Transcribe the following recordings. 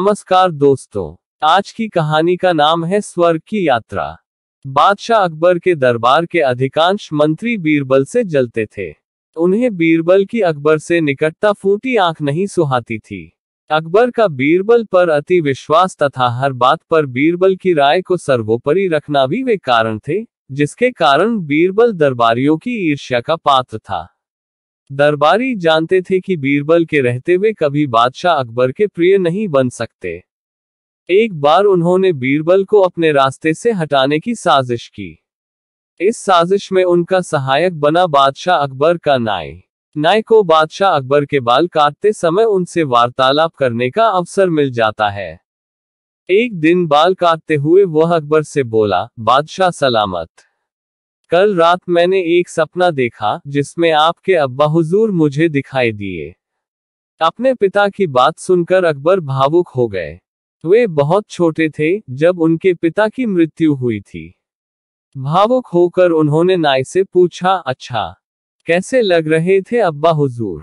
नमस्कार दोस्तों आज की कहानी का नाम है स्वर्ग की यात्रा बादशाह अकबर के दरबार के अधिकांश मंत्री बीरबल से जलते थे उन्हें बीरबल की अकबर से निकटता फूटी आंख नहीं सुहाती थी अकबर का बीरबल पर अति विश्वास तथा हर बात पर बीरबल की राय को सर्वोपरि रखना भी वे कारण थे जिसके कारण बीरबल दरबारियों की ईर्ष्या का पात्र था दरबारी जानते थे कि बीरबल के रहते हुए कभी बादशाह अकबर के प्रिय नहीं बन सकते एक बार उन्होंने बीरबल को अपने रास्ते से हटाने की साजिश की इस साजिश में उनका सहायक बना बादशाह अकबर का नाय नाय को बादशाह अकबर के बाल काटते समय उनसे वार्तालाप करने का अवसर मिल जाता है एक दिन बाल काटते हुए वह अकबर से बोला बादशाह सलामत कल रात मैंने एक सपना देखा जिसमें आपके अब्बा हुजूर मुझे दिखाई दिए अपने पिता की बात सुनकर अकबर भावुक हो गए वे बहुत छोटे थे जब उनके पिता की मृत्यु हुई थी भावुक होकर उन्होंने नाई से पूछा अच्छा कैसे लग रहे थे अब्बा हुजूर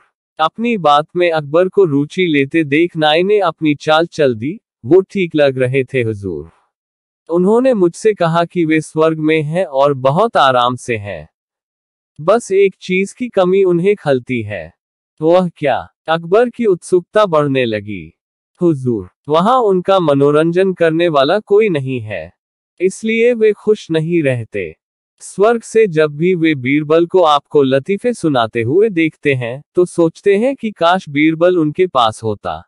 अपनी बात में अकबर को रुचि लेते देख नाई ने अपनी चाल चल दी वो ठीक लग रहे थे हुजूर तो उन्होंने मुझसे कहा कि वे स्वर्ग में हैं और बहुत आराम से हैं बस एक चीज की कमी उन्हें खलती है तो वह क्या अकबर की उत्सुकता बढ़ने लगी हुजूर, वहां उनका मनोरंजन करने वाला कोई नहीं है इसलिए वे खुश नहीं रहते स्वर्ग से जब भी वे बीरबल को आपको लतीफे सुनाते हुए देखते हैं तो सोचते हैं कि काश बीरबल उनके पास होता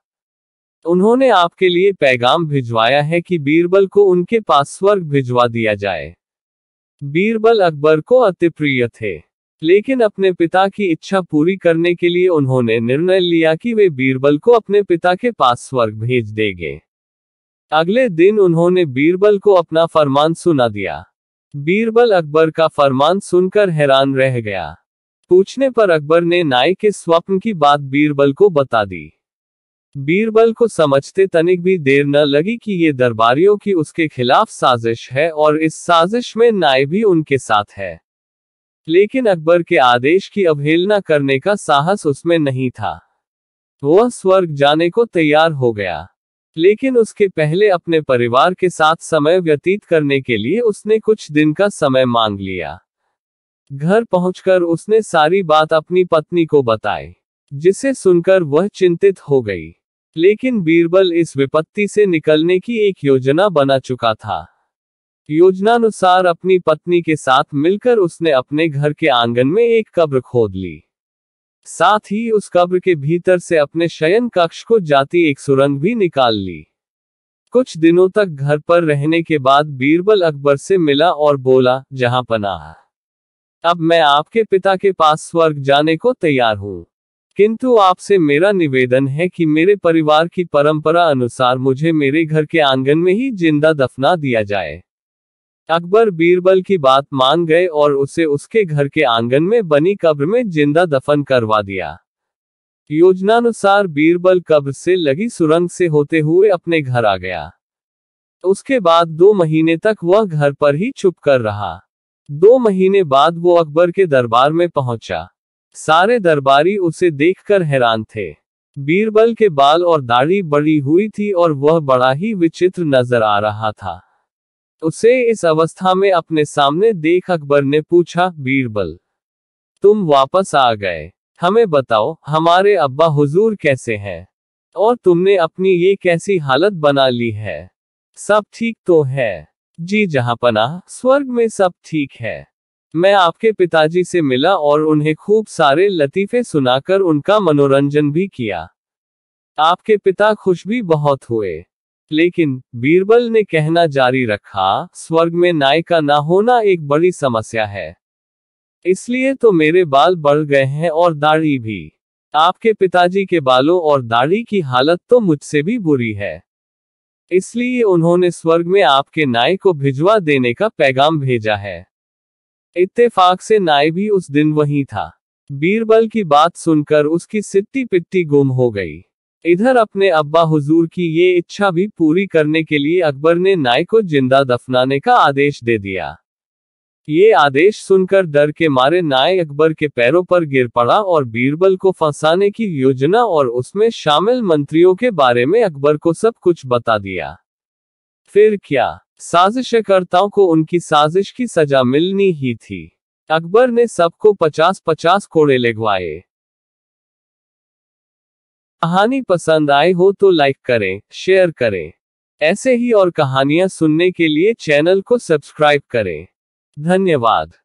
तो उन्होंने आपके लिए पैगाम भिजवाया है कि बीरबल को उनके पास स्वर्ग भिजवा दिया जाए बीरबल अकबर को अति प्रिय थे लेकिन अपने पिता की इच्छा पूरी करने के लिए उन्होंने निर्णय लिया कि वे बीरबल को अपने पिता के पास स्वर्ग भेज देंगे अगले दिन उन्होंने बीरबल को अपना फरमान सुना दिया बीरबल अकबर का फरमान सुनकर हैरान रह गया पूछने पर अकबर ने नाई के स्वप्न की बात बीरबल को बता दी बीरबल को समझते तनिक भी देर न लगी कि ये दरबारियों की उसके खिलाफ साजिश है और इस साजिश में नाय भी उनके साथ है लेकिन अकबर के आदेश की अवहेलना करने का साहस उसमें नहीं था वह स्वर्ग जाने को तैयार हो गया लेकिन उसके पहले अपने परिवार के साथ समय व्यतीत करने के लिए उसने कुछ दिन का समय मांग लिया घर पहुंचकर उसने सारी बात अपनी पत्नी को बताई जिसे सुनकर वह चिंतित हो गई लेकिन बीरबल इस विपत्ति से निकलने की एक योजना बना चुका था योजनानुसार अपनी पत्नी के साथ मिलकर उसने अपने घर के आंगन में एक कब्र खोद ली साथ ही उस कब्र के भीतर से अपने शयन कक्ष को जाती एक सुरंग भी निकाल ली कुछ दिनों तक घर पर रहने के बाद बीरबल अकबर से मिला और बोला जहां पनाह अब मैं आपके पिता के पास स्वर्ग जाने को तैयार हूं किंतु आपसे मेरा निवेदन है कि मेरे परिवार की परंपरा अनुसार मुझे मेरे घर के आंगन में ही जिंदा दफना दिया जाए अकबर बीरबल की बात मान गए और उसे उसके घर के आंगन में बनी कब्र में जिंदा दफन करवा दिया योजनानुसार बीरबल कब्र से लगी सुरंग से होते हुए अपने घर आ गया उसके बाद दो महीने तक वह घर पर ही चुप कर रहा दो महीने बाद वो अकबर के दरबार में पहुंचा सारे दरबारी उसे देखकर हैरान थे बीरबल के बाल और दाढ़ी बड़ी हुई थी और वह बड़ा ही विचित्र नजर आ रहा था उसे इस अवस्था में अपने सामने देख अकबर ने पूछा बीरबल तुम वापस आ गए हमें बताओ हमारे अब्बा हुजूर कैसे हैं और तुमने अपनी ये कैसी हालत बना ली है सब ठीक तो है जी जहां पना स्वर्ग में सब ठीक है मैं आपके पिताजी से मिला और उन्हें खूब सारे लतीफे सुनाकर उनका मनोरंजन भी किया आपके पिता खुश भी बहुत हुए लेकिन बीरबल ने कहना जारी रखा स्वर्ग में नाय का ना होना एक बड़ी समस्या है इसलिए तो मेरे बाल बढ़ गए हैं और दाढ़ी भी आपके पिताजी के बालों और दाढ़ी की हालत तो मुझसे भी बुरी है इसलिए उन्होंने स्वर्ग में आपके नाय को भिजवा देने का पैगाम भेजा है इत्तेफाक से नाई भी उस दिन वहीं था बीरबल की बात सुनकर उसकी सिट्टी पिट्टी गुम हो गई इधर अपने अब्बा हुजूर की ये इच्छा भी पूरी करने के लिए अकबर ने नाई को जिंदा दफनाने का आदेश दे दिया ये आदेश सुनकर डर के मारे नाय अकबर के पैरों पर गिर पड़ा और बीरबल को फंसाने की योजना और उसमें शामिल मंत्रियों के बारे में अकबर को सब कुछ बता दिया फिर क्या साजिशकर्ताओं को उनकी साजिश की सजा मिलनी ही थी अकबर ने सबको पचास पचास कोड़े लगवाए कहानी पसंद आए हो तो लाइक करें शेयर करें ऐसे ही और कहानियां सुनने के लिए चैनल को सब्सक्राइब करें धन्यवाद